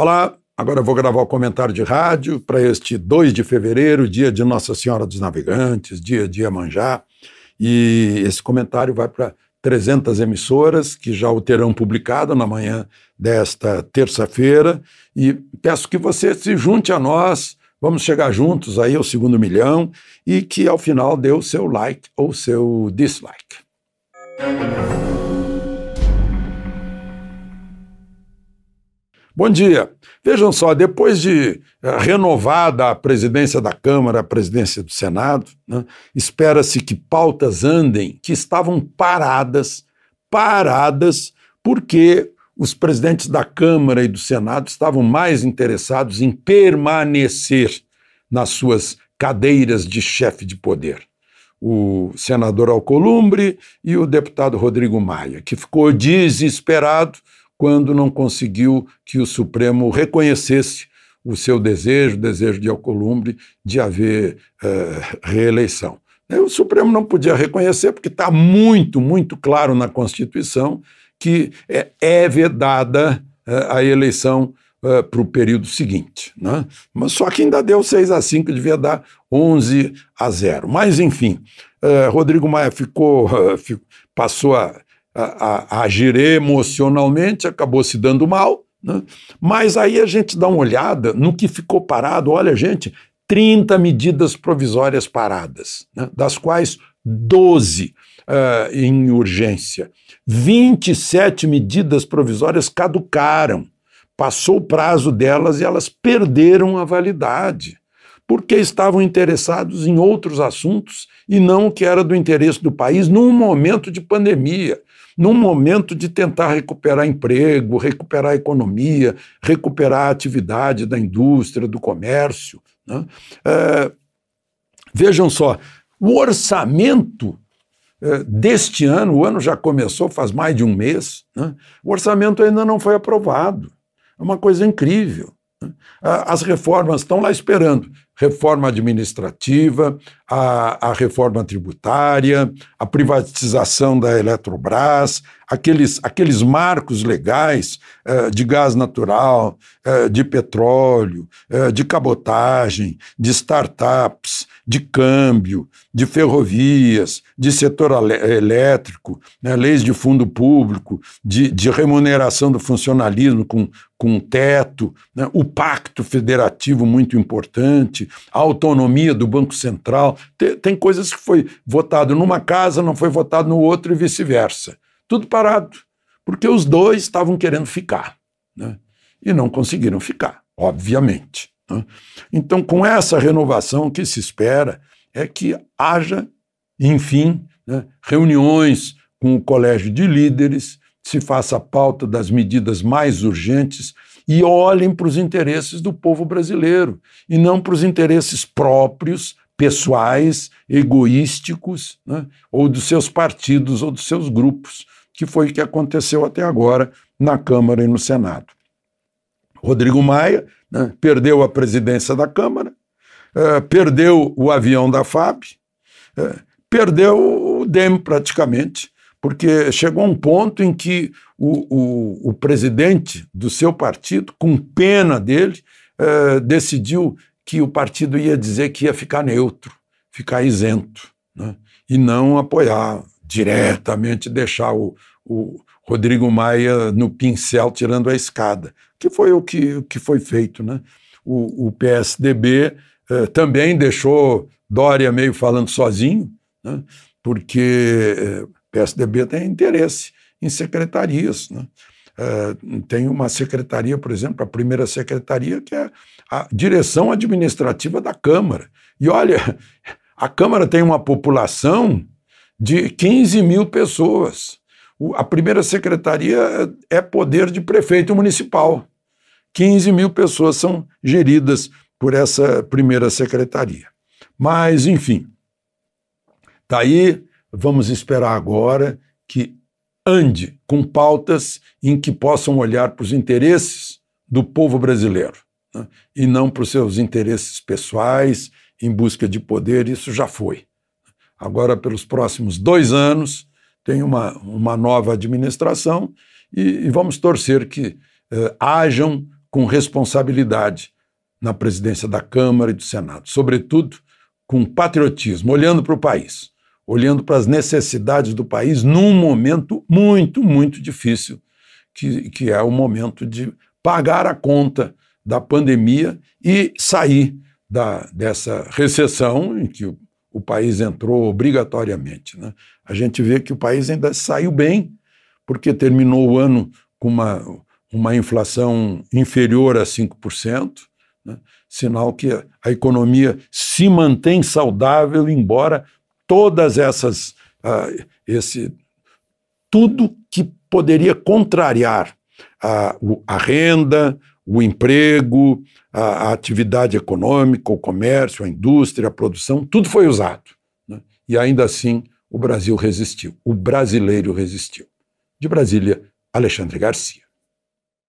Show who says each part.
Speaker 1: Olá, agora eu vou gravar o comentário de rádio para este 2 de fevereiro, dia de Nossa Senhora dos Navegantes, dia de Iemanjá. E esse comentário vai para 300 emissoras que já o terão publicado na manhã desta terça-feira. E peço que você se junte a nós. Vamos chegar juntos aí ao segundo milhão e que ao final dê o seu like ou seu dislike. Bom dia. Vejam só, depois de eh, renovada a presidência da Câmara, a presidência do Senado, né, espera-se que pautas andem que estavam paradas, paradas, porque os presidentes da Câmara e do Senado estavam mais interessados em permanecer nas suas cadeiras de chefe de poder. O senador Alcolumbre e o deputado Rodrigo Maia, que ficou desesperado quando não conseguiu que o Supremo reconhecesse o seu desejo, o desejo de Alcolumbre, de haver eh, reeleição. O Supremo não podia reconhecer, porque está muito, muito claro na Constituição que é, é vedada eh, a eleição eh, para o período seguinte. Né? Mas só que ainda deu 6 a 5, devia dar 11 a 0. Mas, enfim, Rodrigo Maia ficou passou a a, a, agir emocionalmente, acabou se dando mal. Né? Mas aí a gente dá uma olhada no que ficou parado. Olha, gente, 30 medidas provisórias paradas, né? das quais 12 uh, eh, em urgência. 27 medidas provisórias caducaram. Passou o prazo delas e elas perderam a validade, porque estavam interessados em outros assuntos e não o que era do interesse do país num momento de pandemia num momento de tentar recuperar emprego, recuperar a economia, recuperar a atividade da indústria, do comércio. Né? É, vejam só, o orçamento é, deste ano, o ano já começou faz mais de um mês, né? o orçamento ainda não foi aprovado. É uma coisa incrível. Né? As reformas estão lá esperando reforma administrativa, a, a reforma tributária, a privatização da Eletrobras, aqueles, aqueles marcos legais eh, de gás natural, eh, de petróleo, eh, de cabotagem, de startups, de câmbio, de ferrovias, de setor elétrico, né, leis de fundo público, de, de remuneração do funcionalismo com, com teto, né, o pacto federativo muito importante, a autonomia do Banco Central. Tem, tem coisas que foi votado numa casa, não foi votado no outro e vice-versa. Tudo parado, porque os dois estavam querendo ficar né? e não conseguiram ficar, obviamente. Né? Então, com essa renovação, o que se espera é que haja, enfim, né, reuniões com o colégio de líderes, se faça a pauta das medidas mais urgentes e olhem para os interesses do povo brasileiro e não para os interesses próprios, pessoais, egoísticos, né? ou dos seus partidos ou dos seus grupos, que foi o que aconteceu até agora na Câmara e no Senado. Rodrigo Maia né, perdeu a presidência da Câmara, eh, perdeu o avião da FAB, eh, perdeu o DEM praticamente, porque chegou um ponto em que o, o, o presidente do seu partido, com pena dele, eh, decidiu que o partido ia dizer que ia ficar neutro, ficar isento, né? e não apoiar diretamente, deixar o, o Rodrigo Maia no pincel tirando a escada, que foi o que, que foi feito. Né? O, o PSDB eh, também deixou Dória meio falando sozinho, né? porque o eh, PSDB tem interesse em secretarias. Né? Uh, tem uma secretaria, por exemplo, a primeira secretaria, que é a direção administrativa da Câmara. E olha, a Câmara tem uma população de 15 mil pessoas. O, a primeira secretaria é, é poder de prefeito municipal. 15 mil pessoas são geridas por essa primeira secretaria. Mas, enfim, daí tá vamos esperar agora que ande com pautas em que possam olhar para os interesses do povo brasileiro né? e não para os seus interesses pessoais em busca de poder. Isso já foi. Agora, pelos próximos dois anos, tem uma, uma nova administração e, e vamos torcer que eh, hajam com responsabilidade na presidência da Câmara e do Senado, sobretudo com patriotismo, olhando para o país olhando para as necessidades do país num momento muito, muito difícil, que, que é o momento de pagar a conta da pandemia e sair da, dessa recessão em que o, o país entrou obrigatoriamente. Né? A gente vê que o país ainda saiu bem, porque terminou o ano com uma, uma inflação inferior a 5%, né? sinal que a economia se mantém saudável, embora todas essas, uh, esse, tudo que poderia contrariar a, a renda, o emprego, a, a, atividade econômica, o comércio, a indústria, a produção, tudo foi usado. Né? E ainda assim o Brasil resistiu, o brasileiro resistiu. De Brasília, Alexandre Garcia.